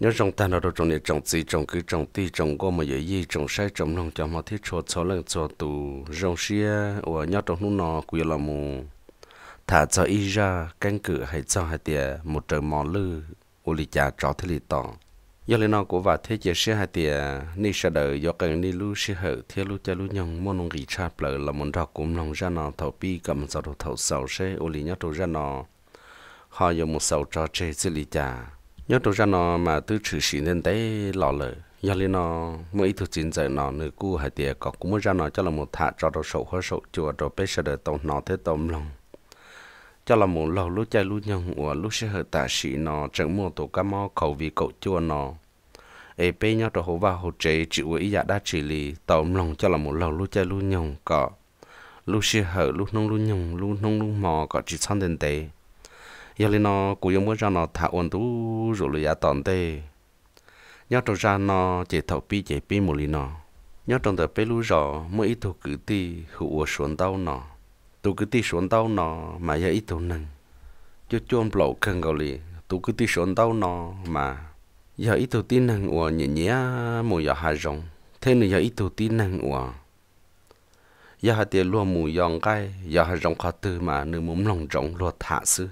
nhớ trong ta nó trong này trồng gì trồng cứ trồng ti trồng có mà dễ gì trồng sai trồng nông trong mà thiết cho cho lên cho tù rong xia ở nhớ trong nó nó quy là mù thả cho y ra căn cự hay cho hai tiề một trời mò lư ô lì cha trọ thế lì tỏ do lên nó của và thế chế xe hai tiề ni sa đời do cần ni lu xe hở thế lu cha lu nhong môn nông ghi cha plờ là môn đọc cũng nông ra nọ thầu pi cầm sau đầu thầu sầu xe ô lì nhớ trong ra nó họ dùng một sầu cho chơi xử lý cha nhớ tôi ra nó mà tôi chữ sĩ nên đấy lọ lợ giờ lên nó mỗi ít thực chiến giờ nó nữ cu hai tiệt có cũng mới ra nó cho là một thả cho đồ sậu hoa sậu chùa đồ bê sờ đờ tông nó thế tông lòng cho là một lầu lúc chạy lúc nhung của lúc sẽ hợp tạ sĩ nó chẳng mua tổ cá mò khẩu vị cậu chua nó ê bê nhau đồ hố vào hỗ chế chịu ủy dạ đa chỉ lì tông lòng cho là một lầu lúc chạy lúc nhung có lúc sẽ hợp lúc nông lúc nhung lúc nông lúc mò có chỉ sang đến tế giờ lên nó cũng giống muốn ra nó thả ổn tú rồi lấy giá tòn tê nhớ trong ra nó chỉ thầu pi chỉ pi một lần nó nhớ trong tờ pi lú rõ mỗi ít thuộc cử ti hữu ở xuống tàu nó tụ cử ti xuống tàu nó mà giờ ít thuộc nâng cho chuông lẩu cần gọi lì tụ cử ti xuống tàu nó mà giờ ít thuộc tin nâng của nhỉ nhỉ mùa giờ hai rồng thế nữa giờ ít thuộc tin nâng của giờ hai tiền luôn mùi giòn cái giờ hai rồng khó tư mà nửa muốn lòng rồng luôn thả xưa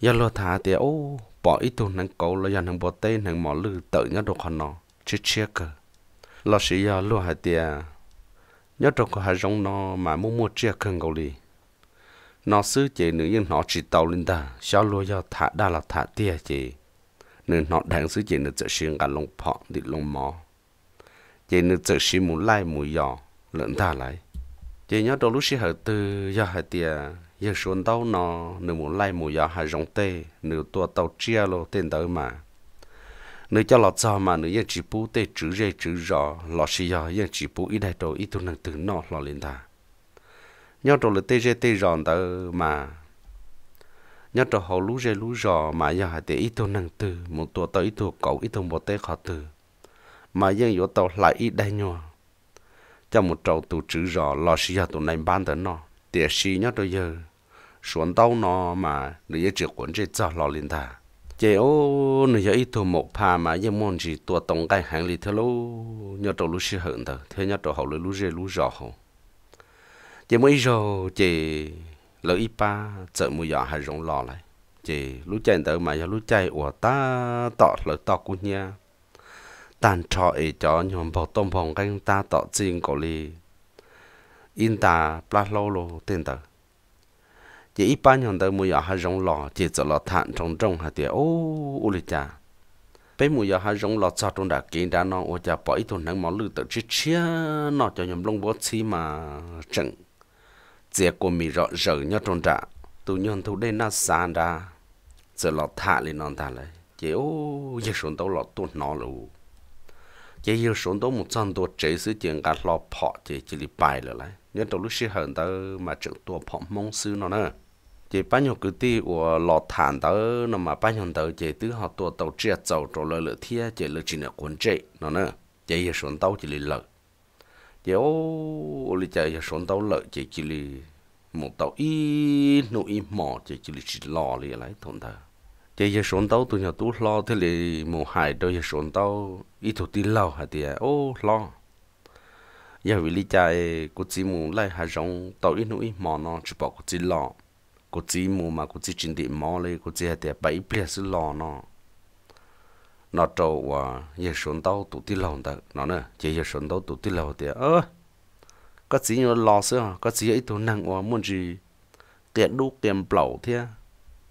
giờ lo thả thì ô bỏ ít tu nắng cầu lo giờ nắng bỏ tây nắng mỏ lư tự nhớ đồ con nó chết chia cơ lo sĩ giờ lo hạt thì à, nhớ đồ có hạt giống nó mà mua mua chia cân cầu đi nó xứ chị nữ nhưng nó chỉ tàu lên ta sao lo giờ thả đa là thả tia chị nữ nó đang xứ chị nữ tự xuyên cả lòng phọ thì lòng mỏ chị nữ tự xuyên muốn lai muốn dò lợn ta lại chị nhớ đồ lúc xí hở từ giờ hạt thì à, giờ xuống đâu nó nếu muốn lai mù gió hà rong tê nếu tua tàu chia lô tên tới mà nếu cho lọt sao mà nếu giờ chỉ bú tê chữ dê chữ rõ lọ xì gió giờ chỉ bú ít đại đồ ít tu năng từ nọ lọ lên ta nhau trộn là tê dê tê ròn tới mà nhau trộn hồ lú dê lú rõ mà giờ hà tê ít tu năng từ một tua tàu ít tu cậu ít tu bò tê khó từ mà giờ yếu tàu lại ít đại nhòa cho một trầu tụ chữ rõ lọ xì gió tụ này ban tới nọ tiệt sĩ nhau trộn giờ xuống đâu nó mà nó chỉ cuốn chỉ cho lo lên ta chế ô nó giờ ít thu một pha mà giờ muốn chỉ tua tông cái hàng lì thế lô nhớ đầu lúc xưa hơn thôi thế nhớ đầu hậu lúc rồi lúc rõ hậu chế mới rồi chế lỡ ít ba chợ mua giỏ hay rong lò lại chế lúc chạy tới mà giờ lúc chạy của ta tọt lỡ tọt của nhà tàn trọ ấy cho nhóm bảo tôm phòng canh ta tọt riêng cổ li, in ta plaslo lô tên tới chỉ ít bao nhiêu đời mùi ha rong lò chỉ cho lò thản trong trong ha thì ô ô lì cha bé mùi ha giống lò cho trong đã kiện đã nó ô cha bỏ ít thôn nắng mỏ lư tự chia chia nó cho nhầm lông bó xí mà chừng chỉ của mì rõ rỡ nhau trong đã tụ nhân thu đây nó sàn ra giờ lò thả lên non thả lại chỉ ô giờ xuống tàu lò tuôn nó luôn chỉ yêu xuống tàu một trăm tàu chế sự chuyện cả lò phọ chỉ chỉ đi bài lại nhớ tàu lúc sư hận tàu mà chữ tua phọ mong sư nó nữa chỉ bao nhiêu cái tí của lọ thản đó nó mà bao nhiêu đó chỉ tứ họ tua tàu chia tàu trổ lợi lợi thia chỉ lợi chỉ là cuốn chạy nó nè chỉ là xuống tàu chỉ là lợi chỉ ô lý chỉ là xuống tàu lợi chỉ chỉ là một tàu y nụ y mỏ chỉ chỉ là chỉ lò lì lại thôn thờ chỉ là xuống tàu tụi nhà tú lo thế là một hai đôi là xuống tàu ít thủ tí lâu hả thì ô lo giờ vì lý chỉ của chỉ muốn lại hà rong tàu y nụ y mỏ nó chỉ bảo của chỉ lò cô chỉ mù mà cô chỉ chính đi mò lấy cô chỉ hay để bảy bia sự lò nó nó trâu và giờ xuống tàu tụt đi lâu đó nó nè chỉ giờ xuống tàu tụt đi lâu thì ơ có chỉ nhiều lò xưa có chỉ ấy thôi nặng quá muốn gì tiền đu tiền bầu thế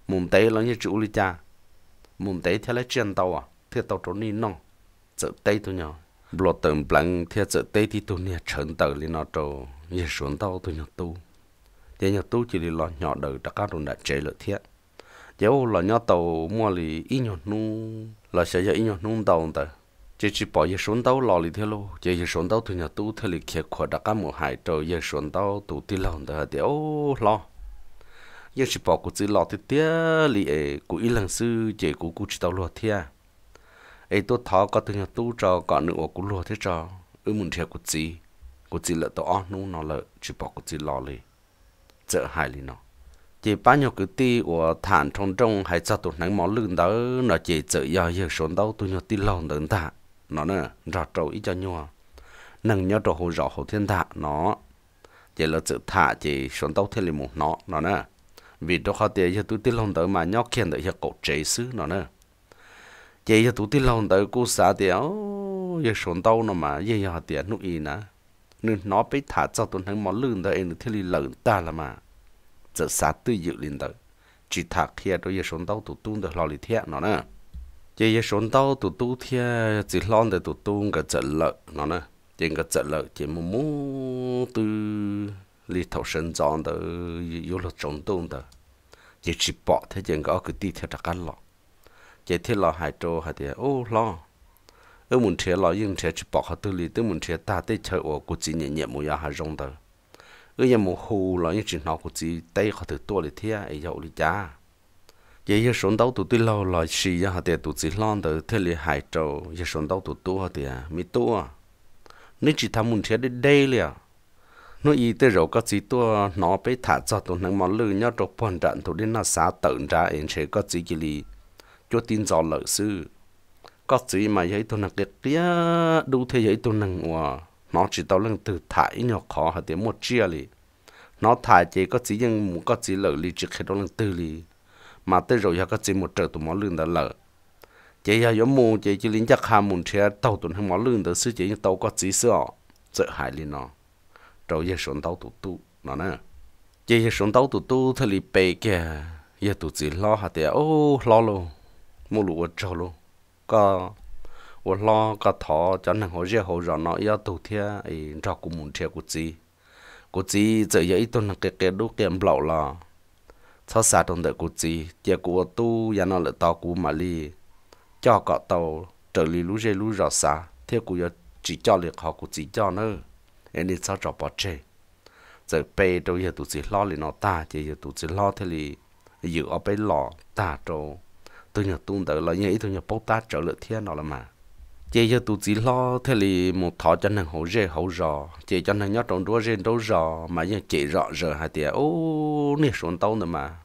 mùng tây là như chủ lý cha mùng tây theo lấy chân tàu à theo tàu trốn đi nong chợ tây thôi nhau lọt tầng blank theo chợ tây thì tôi nè trần tàu lên nó trâu giờ xuống tàu tôi nhau tu thế nhà tu chỉ là nhỏ đời đã các đồng đã chế lợi thiệt giáo là nhỏ tàu mua lì ít nhỏ nu là sẽ giờ ít nhỏ nu tàu tờ chỉ chỉ bỏ giờ xuống tàu lò lì thế lô chỉ giờ xuống tàu thì nhà tu thế lì kia khỏi đã các một hải trời giờ xuống tàu tu tí lòng tờ thì ô lo giờ chỉ bỏ cụ chỉ lò thì tiếc lì ấy cụ ít lần sư chỉ cụ cụ chỉ tàu lò thiệt ấy tôi thọ có từ nhà tu trò còn nữa cụ lò thế cho, ư muốn thiệt cụ chỉ cụ chỉ lợ tàu nu nó lợ chỉ bỏ cụ chỉ lò lì chợ hại lì nó chỉ ba nhiêu cái ti của thản trong trong hay cho tụi nắng mỏ lưng đó nó chỉ chợ giờ giờ xuống đâu tụi nhau ti lòn đến thà, nó nè rõ trâu ít cho nhau nâng nhau trâu hồ rõ hồ thiên thạ nó chỉ là chữ thả chỉ xuống tàu thiên lì một nó nó nè vì đó họ tiền giờ tụi ti lòn tới mà nhau khen tới giờ cổ chế xứ nó nè chỉ giờ tụi ti lòn tới cú xã tiểu giờ xuống tàu nó mà giờ họ tiền nụ y nè nên nó bị thả cho tuần thằng mỏ lươn đó em thì lì lợn ta là mà giờ sát tư dự lên đó chỉ thả kia đó giờ xuống tàu tụ tung được lo lì thiệt nó nè chỉ giờ xuống tàu tụ tung thiệt chỉ lo để tụ tung cái trận lợn nó nè chỉ cái trận lợn chỉ mua mua từ lì thầu sinh tròn đó yếu là trọng tung đó giờ chỉ bỏ thế chỉ có cái tí theo đặc ăn lọ chỉ thế lo hai chỗ hai thì ô lọ ở muốn trẻ lo nhưng trẻ chỉ bỏ họ tư lý tới muốn trẻ ta tới chơi ở cuộc chỉ nhẹ nhẹ mua nhà hà rong tờ ở nhà mua hồ lo những chuyện nào cuộc chỉ tay họ thử tua lý thế ấy dậu lý cha vậy giờ sống đâu tụi tôi lâu lo xì ra họ tiền tụi chỉ lo tờ thế lý hải trầu giờ sống đâu tụi tôi họ tiền mi tua nếu chỉ tham muốn trẻ đi đây liền nó y tế rồi có chỉ tua nó bị thả cho tụi nó món lư nhau trong phần trận tụi đến nó xá tận ra em sẽ có chỉ cái lý cho tin cho lợi sư có chỉ mà giấy tôi nặng cái kia đủ thế giấy tôi nặng hòa nó chỉ tao lần từ thải nhỏ khó hả tiếng một chia li nó thải chỉ có chỉ nhưng muốn có chỉ lợi li chỉ khi đó lần từ li mà tới rồi giờ có chỉ một trời tụi mỏ lương đã lợ chỉ giờ giống mù chỉ chỉ lính chắc hàm muốn chia tàu tụi hàng mỏ lương đã sư chỉ nhưng tàu có chỉ sửa sợ hại li nó rồi giờ xuống tàu tụt tụ nó nè chỉ giờ xuống tàu tụt tụ thì li bề kìa giờ tụt chỉ lo hả tiếng ô lo luôn mua lụa trâu luôn có 我老个他叫能好热好热闹，要冬天哎，照顾门车估计，估计这也一顿给给都给不了了。操啥东的估计，结果都也拿了到古马里，叫个到这里路热路热啥，天古要只叫里好估计叫呢，哎你操找不着，这背都也都是老里老大，也也都是老的里，有二背老大着。tôi nhờ tung tới là như ý tôi nhờ bốc ta trở lại thiên nó là mà chị cho tụi chỉ lo thế thì một thọ cho nên hậu rê hậu rò chị cho nên nhớ trong đua rê đấu rò mà như chị rõ giờ hai tia ô nè xuống tàu nữa mà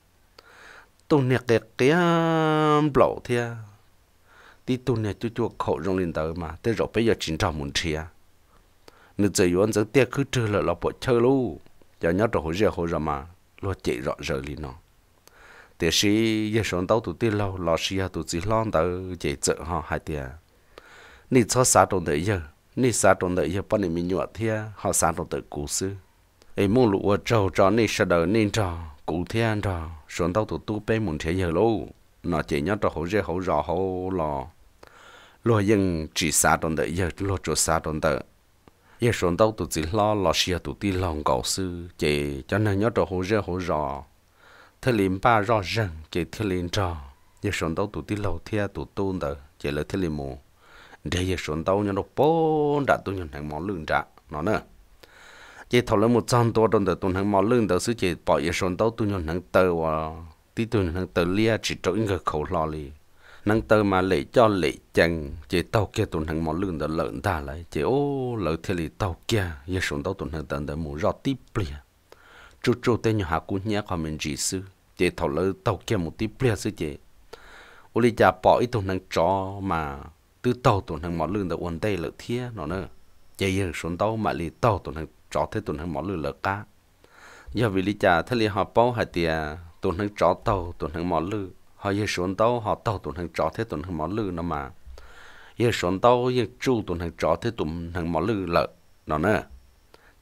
tôi nè cái cái blổ thia thì tôi nè chú chú khổ rong lên tới mà thế rồi bây giờ chính trò muốn chia nữ giờ vẫn giờ tia cứ chơi là lọ bộ chơi luôn giờ nhớ trong hổ rê hổ rò mà lo chị rõ giờ liền nó thì sĩ giờ sống đâu tụi tiền lâu lo sĩ tụi chỉ lo đâu dễ chợ họ hai tiền nị cho xã đồng đấy giờ nị xã đồng đấy giờ bọn mình nhọt thia họ xã đồng tự cú sư ấy mua lụa trâu cho nị sợ đời nị cho, cú thiên cho, sống đâu tụi tu bê muốn thế giờ lâu nó chỉ nhớ cho hậu dễ hậu rõ hậu lo lo nhưng chỉ xã đồng đấy giờ lo cho xã đồng đấy giờ sống đâu tụi chỉ lo lo sĩ tụi tiền lòng cầu sư chỉ cho nên nhớ cho hậu dễ hậu rõ thế liền ba rõ rằng chỉ thế liền trò giờ sốn đâu tụi tí lâu thea tụi tôn đó chỉ là thế liền mù để giờ sốn đâu nhận được bốn đã tụi nhận hàng món lương trả nó nữa chỉ thầu lên một trăm tua đồng tờ tụi hàng món lương tờ sứ chỉ bỏ giờ sống đâu tụi nhận hàng tờ và tí tụi nhận hàng tờ lia chỉ trỗi người khẩu lo li năng tờ mà lệ cho lệ chẳng chỉ tàu kia tụi hàng món lương tờ lợn ta lại chỉ ô lợn thế liền tàu kia giờ sống đâu tụi hàng tờ mù rõ tiếp liền chú chú tên nhỏ cú nhé khỏi mình chỉ sư chế thầu lỡ tàu kia một tí bia sư chế ô lý cha bỏ ít thùng năng chó mà từ tàu tổn hàng mỏ lương đã uốn tay lỡ thia nó nữa chế giờ xuống tàu mà lý tàu tổn hàng chó thế tổn hàng mỏ lương lỡ cá giờ vì lý cha thế lý họ bao hai tia tổn hàng chó tàu tổn hàng mỏ lương họ giờ xuống tàu họ tàu tổn hàng chó thế tổn hàng mỏ lương nó mà giờ xuống tàu giờ chú tổn hàng chó thế tổn hàng mỏ lương lỡ nó nữa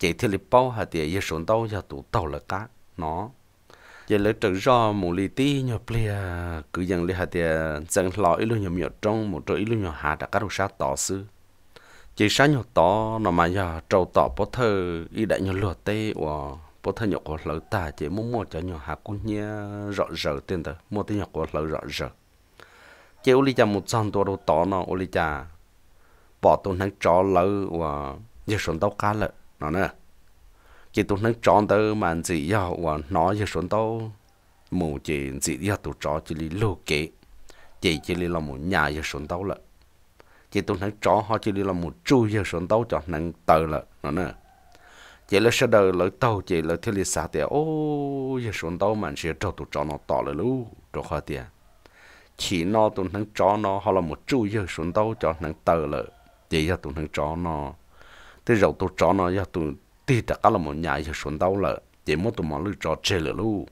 chỉ thì lịch bao hạt tiền giờ sống đâu giờ tụ tàu là cá nó giờ lấy trứng rau mù lì tí nhọ plia cứ dần lấy hạt tiền dần lọ ít luôn nhọ miệt trong một chỗ ít luôn nhọ hà đã cá đồ sát tỏ sư chỉ sáng nhọ tỏ nó mà giờ trâu tỏ bó thơ y đại nhọ lửa tê và bó thơ nhọ của lỡ ta chỉ muốn mua cho nhọ hà cũng nhia rõ rỡ tiền tờ mua tiền nhọ của lỡ rõ rỡ chỉ uli cha một trăm đô đồ tỏ nó uli cha bỏ tôi hắn chó lỡ và giờ sống tàu cá lợ nó nè chỉ tụi nó chọn tới mà gì giờ và nói giờ xuống tàu mù chỉ gì giờ tụi chó chỉ lý lô kế chỉ chỉ lý là một nhà giờ xuống tàu lợ chỉ tụi nó chọn họ chỉ lý là một chú giờ xuống tàu cho nắng tờ lợ nó nè chỉ là sơ đời lỡ tàu chỉ là thiên lý xã tiệt ô giờ xuống tàu mà sẽ trâu tụi chó nó tỏ lợ lũ, trâu họ tiệt chỉ nó tụi nó chọn nó họ là một chú giờ xuống tàu cho nắng tờ lợ chỉ giờ tụi nó chọn nó thế rồi tôi chọn nó giờ tôi tí tất cả là một nhà giờ xuống đâu là chỉ muốn tôi mà lựa cho chơi là luôn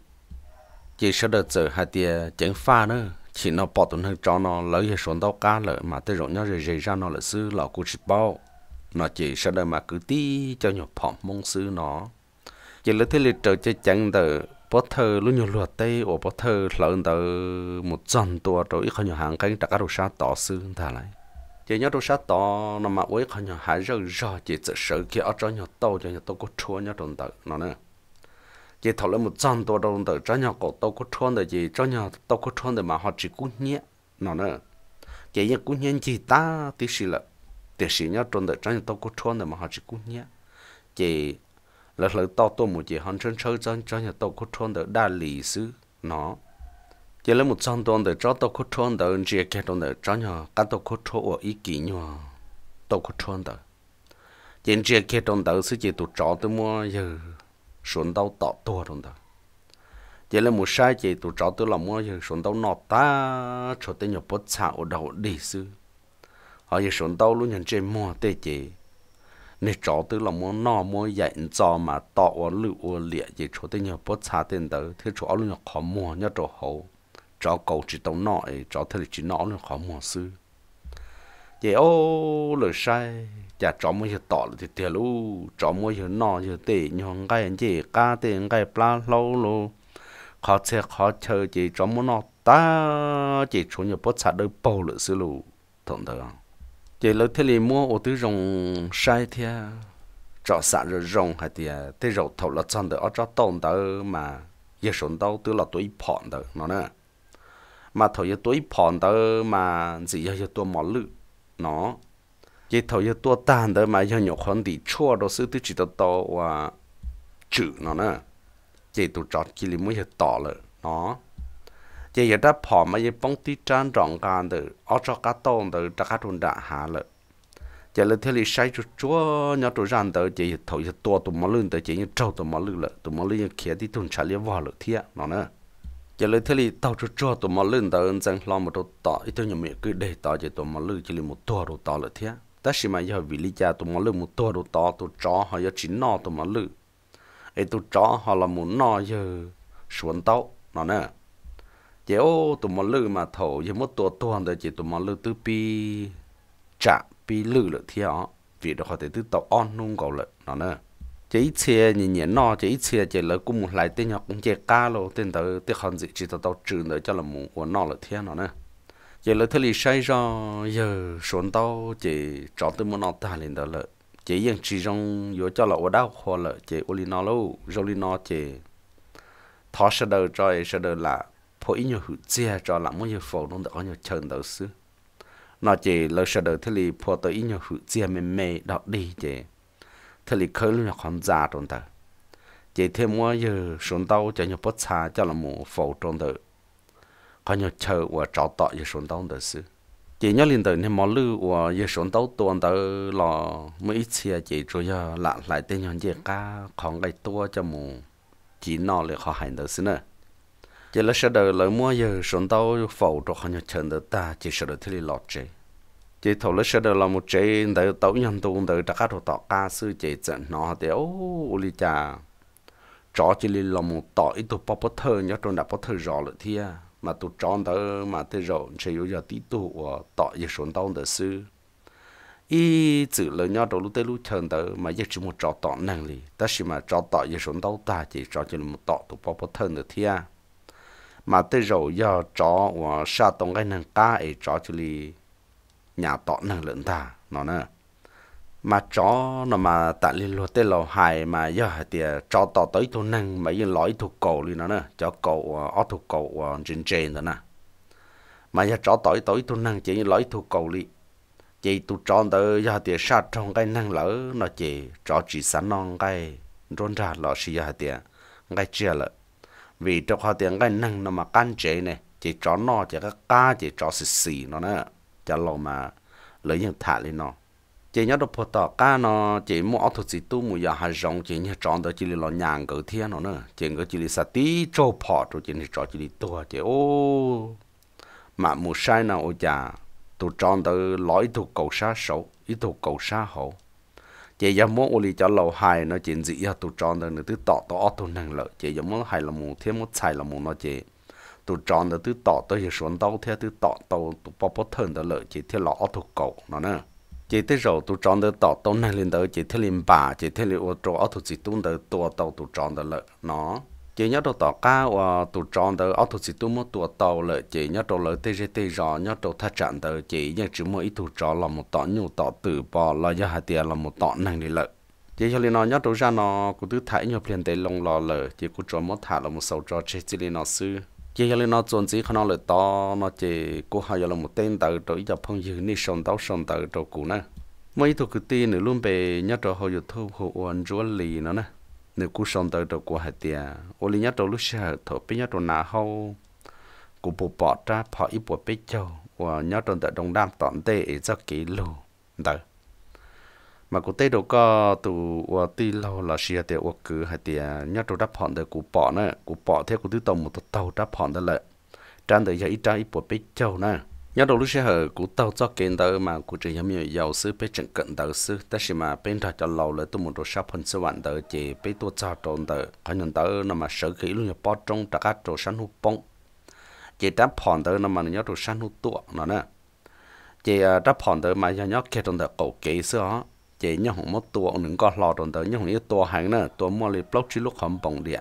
chỉ sợ đợt giờ hai tia chẳng pha nữa chỉ nó bỏ tụi nó cho nó lấy giờ xuống đâu cá là mà tới rồi nó rồi rồi ra nó là sư là cô chỉ bao nó chỉ sợ đợt mà cứ tí cho nhiều phỏng mong sư nó chỉ lấy thế lịch trời cho chẳng đợt bó thơ lúc nhiều luật tây ở bó thơ lợn từ một dần tua rồi ít hơn nhiều hàng cái đặc cả đồ sa tỏ sư thà lại chỉ nhớ đồ sát to nó mà uế khó nhỏ hải rơ rơ chỉ tự sợ khi ở trong nhỏ tàu cho nhỏ tàu có chua nhớ đồng tử nó nè chỉ thảo lên một trăm tàu đồng tử cho nhỏ cổ tàu có chua để chỉ cho nhỏ tàu có chua để mà họ chỉ cú nhẹ nó nè chỉ nhớ cú nhẹ chỉ ta tí xí là tí xí nhỏ đồng tử cho nhỏ tàu có chua để mà họ chỉ cú nhẹ chỉ là lời to to một chỉ hắn chân sâu chân cho nhỏ tàu có chua để đa lý sư nó giờ lấy một trăm đồng để cho tàu cốt tròn đó anh cái đồng để cho nhau cả tàu cốt tròn ở ý kiến nhau tàu cốt tròn đó giờ chỉ cái đồng đó sự chỉ tụ cho tôi mua giờ xuống tàu tọt tua đồng đó giờ lấy một sai chỉ tụ cho tôi làm mua giờ xuống tàu nọ ta cho tôi nhập bớt xạo đầu đi sư họ giờ xuống tàu luôn nhận chị mua tê chị nè cho tôi làm muốn nọ muốn dạy cho mà tọ ở lựu ở chỉ cho tôi tên nhờ bớt tiền tên thì cho chỗ luôn nhờ khó mua nhờ chỗ hậu cho cầu chỉ tàu nọ cho thề chỉ nọ nó khó mò sư vậy ô lời sai chả cho mỗi giờ tỏ thì tiền lu cho mỗi giờ nọ giờ tệ nhon cái anh chị ca tệ anh pla lâu lu khó chơi khó chơi chỉ cho mỗi nọ ta chỉ chủ nhà bớt sạt đôi bầu lửa sư lu thằng thằng chỉ lấy thề này mua ô tư rồng sai thia cho sạt rồi rồng hay thì thế rồng thầu là chân được ở cho tông tới mà giờ sống đâu tư là tuổi phòn tới nó nè mà thầu giờ tuổi phòn đó mà chỉ gì giờ tôi mỏ lự nó vậy thầu giờ tôi tan đó mà giờ nhiều khoản thì chua đó sư tôi chỉ đó to và chữ nó nè vậy tôi chọn kia mới giờ tỏ lợ nó vậy giờ đã phòn mà giờ bóng tí tràn rộng gan từ ở cho cá tôm đó, đã cá thun đã hạ lợ vậy là thế thì sai chút chúa nhỏ tôi rằng tới vậy thầu giờ tôi tôi mỏ lưng tới vậy trâu tôi mỏ lưng lợ tôi mỏ lưng kia thì thun chả liếc vào lợ thiệt nó nè giờ lấy thế thì tao cho cho tụi mà lên tao ơn rằng làm một đồ tỏ ít thôi nhiều miệng cứ để tao chỉ tụi mà lên chỉ là một tua đồ tỏ là thế ta chỉ mà giờ vì lý do tụi mà lên một tua đồ tỏ tụi chó họ giờ chỉ no tụi mà lên ấy tụi chó họ là một no giờ xuống tao nó nè giờ tụi mà lên mà thầu giờ một tua tua rồi chỉ tụi mà lên từ pi chạm pi lư là thế vì đó họ thấy từ tao ăn nung cầu lợn nó nè chỉ xe nhìn nhìn nó chỉ xe chỉ là cũng một lại tên nhóc cũng chỉ cá lo tên tự tới hàng gì chỉ tao tàu trừ nữa cho là một của nó là thiên nó nè chỉ là gì sai ra giờ xuống tao chỉ chọn tới một nó ta lên đó là chỉ những chỉ trong yếu cho là ở đâu khó là chỉ ở nó lâu rồi lên nó chỉ thọ sẽ đời rồi sẽ đời là phố ít nhiều hữu chia cho là muốn nhiều phố đông được có nhiều chân đầu xứ nó chỉ là sẽ đời gì phố tới ít nhiều hữu chia mềm mềm đọc đi chỉ thế lì khơi lên còn già trong tờ chỉ thêm mua giờ xuống tàu cho nhau bớt xa cho là mù phổ trong tờ còn nhau chờ và trọ tọ giờ xuống tàu tờ sư chỉ nhớ liền tờ nên mò lưu và giờ xuống tàu tuần tờ là mấy ít xe chỉ cho giờ lặn lại tên nhau gì cả còn cái tua cho mù chỉ nọ là khó hành tờ sư nữa chỉ là sau đó lời mua giờ xuống tàu phổ trọ còn nhau chờ tờ ta chỉ sợ đời thế lì lọt chơi chỉ thầu lấy sơ đồ là một chế đỡ tấu nhân tu đỡ đã cắt tỏ ca sư chế trận nó thì ô li cha chó chỉ li là một tỏ ít tụ bắp thơ nhớ trong đã bắp thơ rõ lợi thia mà tụ chọn đỡ mà thế rồi chỉ yếu giờ tí tụ ờ, tỏ giờ xuống tông đỡ sư y chữ lời nhớ đầu lúc tới lúc chờ đỡ mà giờ chỉ một trò tỏ năng lì ta chỉ mà trò tỏ giờ xuống tông ta chỉ trò chỉ là một tỏ tụ bắp thơ đỡ thia mà tới rồi giờ trò và ờ, sa tông cái năng ca ấy trò chỉ nhà tọ năng lượng ta nó nè mà chó nó mà tại liên luật tên lò hài mà giờ thì chó tọ tới thu năng mấy cái lõi thuộc cầu đi nó nè cho cầu ở ờ, thuộc cầu ờ, trên trên đó nè mà giờ chó tới tới thu năng chỉ lõi thuộc cầu đi chỉ tụ chó tới giờ thì sát trong cái năng lỡ nó chỉ chó chỉ sẵn non cái rôn ra lọ xì giờ thì cái chia lợ vì trong họ tiền cái năng nó mà can chế này chỉ chó nó chỉ các ca chỉ chó xì xì nó nè จะลงมาเลยยังถ่ายเลยเนาะ chị nhớ đọc tờ cá nó chị mua auto chỉ tu mua nhà hàng rong chị nhớ chọn đó chị là lo nhàng cỡ thiên nó nữa chị cỡ chị là sát tí cho phò rồi chị nhớ chọn chị đi tua ô mà mua sai nào ô già tu chọn đó lõi tu cầu sa xấu ít cầu sa hậu chị giờ muốn ô cho lầu hai nó chị gì giờ tu chọn đó nữa thứ tọ tọ auto năng lợi chị muốn hai là mua thêm một sai là mua nó chị tụ tròn đó tụ tỏ tới hiểu xuống đâu thế tụ tỏ tàu tụ bỏ bỏ thân đó lợi chỉ thế lọ thuộc cầu nó nè chỉ thế rồi tụ tròn đó tỏ tàu này lên đó chỉ thế lên bà chỉ thế lên ô tô ô tô chỉ tung đó tụ tàu tụ tròn đó lợi nó chỉ nhớ đồ tỏ cá và ờ, tụ tròn đó ô tô chỉ tung một tụ tàu lợi chỉ nhớ đồ lợi tê tê rõ nhớ đồ thắt chặn đó chỉ nhớ chỉ mỗi tụ tròn là một tọ nhu tọ từ bỏ là do hạt tiền là một tọ năng đi lợi chỉ cho nên nó nhớ đồ ra nó cũng tứ thải nhập liền để lồng lò lở chỉ cũng cho mất thả là một sầu trò chơi chỉ nên nó xưa chỉ là nó chuẩn chỉ khi nó là to nó chỉ cố hay là một tên tàu rồi giờ phong dữ ni sòng tàu sòng tàu rồi cũ nè mấy thuộc cái tiền nữa luôn về nhớ trò họ giờ thu hộ ổn chúa lì nó nè nếu cú sòng tàu rồi của hạt tiền à, ô lì nhớ trò lúc xưa thọ bây nhớ trò nào hậu cú bộ bỏ ra bỏ ít bộ bê châu và nhớ trò tại đồng đam tạm tệ rất kỹ lù đời mà cụ tây đồ có tụ ở tì lâu là xìa tiệt ở cứ hay tiệt nhớ đồ đáp hòn để cụ bỏ nữa cụ bỏ theo cụ tứ tàu một tàu tàu đáp hòn đó là trang để dạy trang ít bộ bít châu nữa nhớ đồ lúc xia hở cụ tàu cho kiện đó mà cụ chỉ nhắm nhiều giàu sư bê trận cận đó sư ta chỉ mà bên thật cho lâu là tụ một đồ sắp hình sư vạn đó chỉ bê tụ cho trộn đó hay nhận đó nó mà sở khí luôn bỏ trong tất cả đồ sắn hút bông chỉ đáp hòn đó nó mà nhớ đồ sắn hút tuộng nó nè chỉ à, đáp hòn đó mà nhớ nhớ kia trong đó cổ kế xưa chế nhau hồng mất tua ông đừng có lò tròn tới nhau hồng yêu tua hàng nữa tua mua lì block chỉ lúc không bằng điện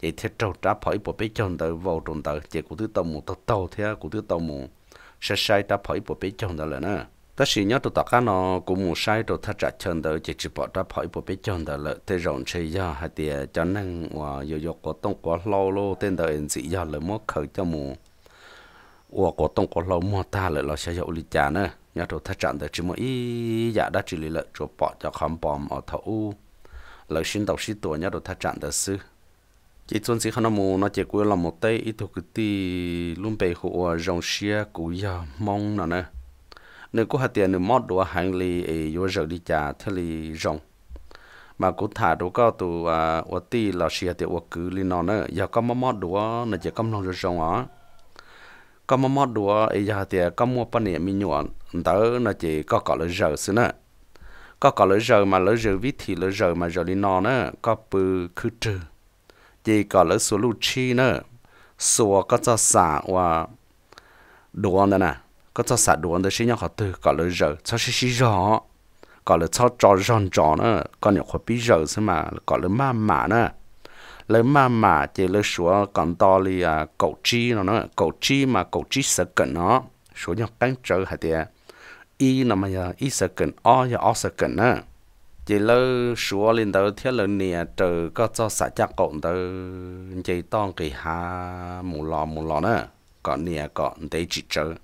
chế thiết trâu trả phải bộ bé chồng tới vào tròn tới chế của thứ tàu mù tàu tàu thế của thứ tàu mù sẽ sai trả phải bộ bé chồng tới là nữa ta chỉ nhớ tụi tao nó cũng mù sai tụi thắt trả chồng tới chế chỉ bỏ trả phải bộ bé chồng tới là thế rộng chơi ra hay tiền cho nên và yêu yêu có tông có lâu lâu tên tới anh chị ra là mất khởi cho mù 我果冻果老莫大了，老些有理解呢。nhà trò thắt chặn để chỉ một ý giả đã chỉ lý lợi cho bỏ cho khám bom ở thầu lợi xin đầu sĩ tuổi nhà trò thắt chặn để sư chỉ chuẩn sĩ khăn mù nó chỉ quên làm một tay ít thuộc tí luôn bề hộ dòng xe cũ giờ mong nào nè nếu có hạt tiền nếu mất đồ hàng lì ấy vô giờ đi trả thế lì rong mà cũng thả đồ cao từ à ở tí là xe tiền ở cứ lì nó nè giờ có mất mất đồ nó chỉ có nó rồi rong á có mất đồ ấy giờ tiền có mua bánh mì nhọn tớ nó chỉ có cỏ lỡ giờ xứ nữa có cỏ lỡ giờ mà lỡ giờ viết thì lỡ giờ mà giờ đi nọ nữa có bự khứ trừ chỉ có lỡ số lưu chi nữa số có cho xả và đồ nữa nè có cho xả đồ nữa xin nhau họ từ có lỡ giờ cho xí xí rõ có lỡ cho cho ròn tròn nữa có những khó bí giờ xứ mà có lỡ mà mà nữa lấy mà mà chỉ lấy số còn to li à cậu chi nó nó cậu chi mà cậu chi sợ cẩn nó số nhau căng trở hạt tiền y nằm mà y sợ cần o ya o sợ cần á chỉ lơ xua lên đầu thiết lơ nè trừ có cho xã chắc cộng đầu chỉ tông kỳ hà mù lò mù lò nữa còn nè còn để chỉ trừ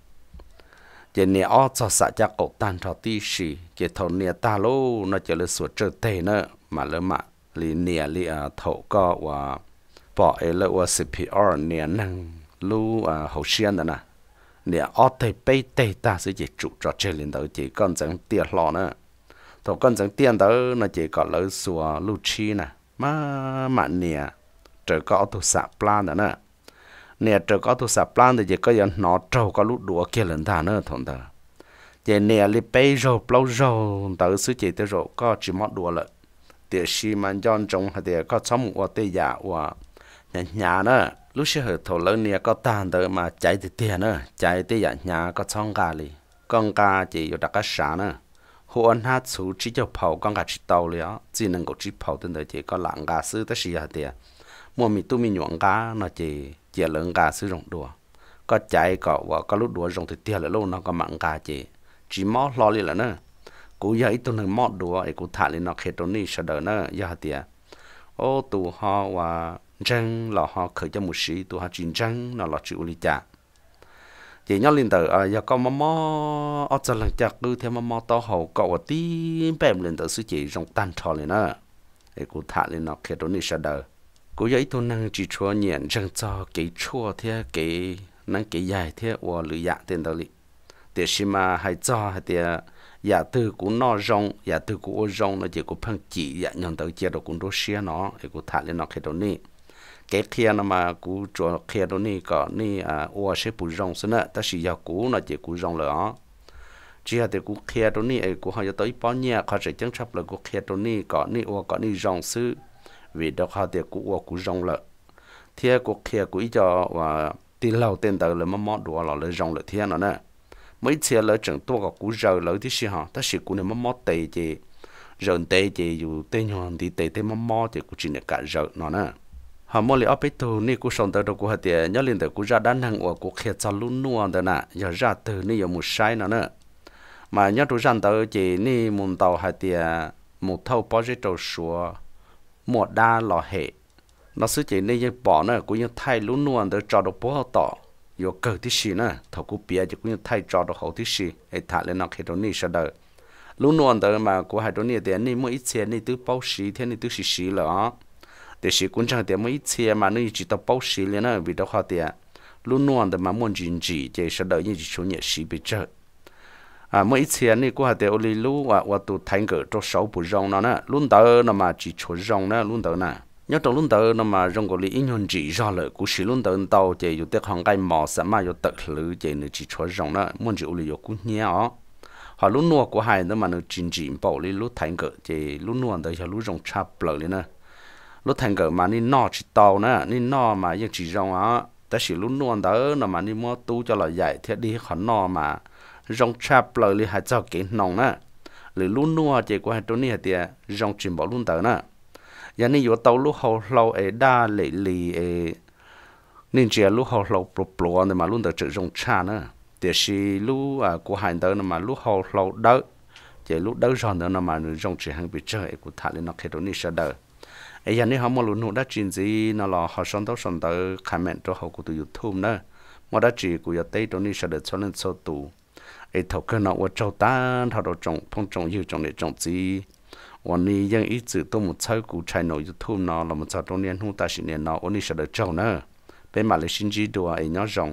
chỉ nè o cho xã chắc cộng tan cho tí xì chỉ thầu nè ta lô nó chỉ lơ sửa trừ tê nữa mà lơ mà lì nè lì à thầu có và bỏ ấy lơ và CPR nè năng lưu à hậu xuyên đó nè nè ở thầy bây tây ta sẽ chỉ trụ cho chơi lên đầu chỉ con chẳng tiền lo nữa thầu con chẳng tiền đó nó chỉ có lỡ xùa lưu chi nè mà mà nè trời có tu sạp plan nữa nè nè trời có tu sạp plan thì chỉ có dân nó trâu có lúc đùa kia lần ta nữa thôi đó chỉ nè li bây giờ lâu giờ tới sự chỉ tới rồi có chỉ mất đùa lận thì khi mà chọn trồng thì có sống ở tây giả và nhà nó lúc xưa hồi thổ lớn nia có tàn tới mà chạy thì tiền nữa chạy thì nhà dạ nhà có xong cả đi, con cá chỉ có đặt cái sả nữa hồ anh hát chú chỉ cho phẩu con cá chỉ tàu li chỉ nên có chỉ phẩu tên đời chỉ có lạng cá sư tới xì hạt tiền mua mì tu mì nhuận cá nó chỉ chỉ lớn cá sư rộng đùa có chạy có và có lúc đùa rộng thì tiền là lâu nó có mặn cá chỉ chỉ mót lo liền là nữa cú giờ tôi tuần mót đùa ấy cú thả lên nó khét tôi này sợ đỡ nữa giờ hạt tiền ô tù ho và trăng là họ khởi cho một sĩ tụ họ chuyển trăng nó là chữ uli cha chỉ nhớ lên tờ à giờ con mà mò ở trên lần chặt cứ theo mà mò to hậu cậu ở tí bèm lên tờ sư chỉ trong tan trò lên đó để cô thả lên nó khi đó nị sợ đời cô giấy tôi năng chỉ chua nhện răng cho cái chua thế cái năng cái dài thế và lưỡi dạ tiền tờ lị để xí mà hay cho hay để dạ từ của nó rong dạ từ của ô rong nó chỉ của phân chỉ dạ nhận tờ chia đồ cũng đôi xia nó để cô thả lên nó khi đó nị cái thiên mà cú chùa kia đó nè có nè à ô sẽ bù rong xin ta chỉ yêu cú nó chỉ cú rong lỡ chỉ là để cú kia đó nè cú họ cho tới bao nhiêu họ sẽ chẳng chấp là cú kia đó nè có nè ô có nè rong xứ vì đó họ để cú ô cú rong lỡ thiên cú kia cú cho và tiền lâu tiền đầu là mắm mắm đồ là lấy rong lỡ thiên nó nè mấy xe lỡ chẳng tua có cú rầu lỡ thì xí hả ta xí cú này mắm mắm tệ chị rợn tệ chị dù tệ nhon thì tệ tệ mắm mắm chị cú chỉ là cả rợn nó nè họ mua lấy ốp tù nị cú sống tới đâu cú hạt tiền nhớ liền tới cú ra đan hàng của cú khét cho luôn nuông tới nè giờ ra từ ní giờ một sai nữa nữa mà nhớ tụ rằng tới chỉ ní muốn tàu hạt tiền một thâu bao nhiêu tàu số một đa lò hệ nó sư chỉ ní giờ bỏ nữa cú như thay luôn nuông tới cho được bố họ tỏ yo cờ tí xì nữa thầu cú bia chỉ cú như thay cho được hậu tí xì hệ thả lên nó khi đó ní sao đời luôn nuông tới mà cú hạt đó nị tiền ní mua ít tiền nị tứ bao xí thế ní tứ xí xí là แต่สิกุนจังแต่ไม่เชียมานี่จิตป้าสีเลยนะวิธีเขาเตียลุ่นนวลแต่มาม่วนจินจีเจสดยิ่งจิชูเนี่ยสีไปเจออ่าไม่เชียนี่กูหาแต่โอลิลูว่าว่าตัวทั้งเกิดตัวสาวผู้รองนั่นนะลุ่นเตอร์นั่นมาจิชูรองนะลุ่นเตอร์นะ nhớ um ah, um, um, trong lúc đầu nó mà trong cái lý nhân chỉ ra lợi của sử luôn đầu đầu chỉ có tiếc hàng cái mỏ sắm mà có tự lữ chỉ nó chỉ cho rằng nó muốn chịu lý cũng nhau họ luôn nọ của hai nó mà nó chính chỉ bảo lý lúc thành cỡ chỉ luôn nọ đó là lúc trong chạp lợi nữa lúc thành cỡ mà nên nọ chỉ tàu nữa nên nọ chỉ rong á ta chỉ lúc nuông đỡ là mà nên mua tu cho là dạy thế đi khó nọ mà rong chap lời li hai cho cái nòng nữa lì lúc nuông chỉ qua chỗ này thì rong chìm bỏ luôn tới nữa giờ nên vô tàu lúc hậu lâu ấy đa lệ lì ấy nên chỉ lúc hậu lâu bồ bồ này mà luôn tới chữ rong cha nữa thì chỉ lúc à của hai tới mà lúc hậu lâu đỡ chỉ lúc đỡ rong nữa mà rong chỉ hàng bị chơi của thằng lên nó khi đó nên sẽ đỡ ấy giờ này họ mua luôn đã chuyển gì nó là họ sống đâu sống khai comment cho họ của tụi youtube nữa mà đã chỉ của giờ tây đó này sẽ được cho nên số tụ ấy thầu cơ nó ở châu ta họ đồ trồng phong trồng yêu trồng để trồng gì วันนี้ยังอีจือตัวมุดใช้กูใช้หนูยูทูบเนาะเรามุดใช้ตรงนี้หูตาสิเนี่ยเนาะวันนี้จะเดือดเจ้าเนาะเป็นมาเลเซียจีตัวไอ้เนาะจง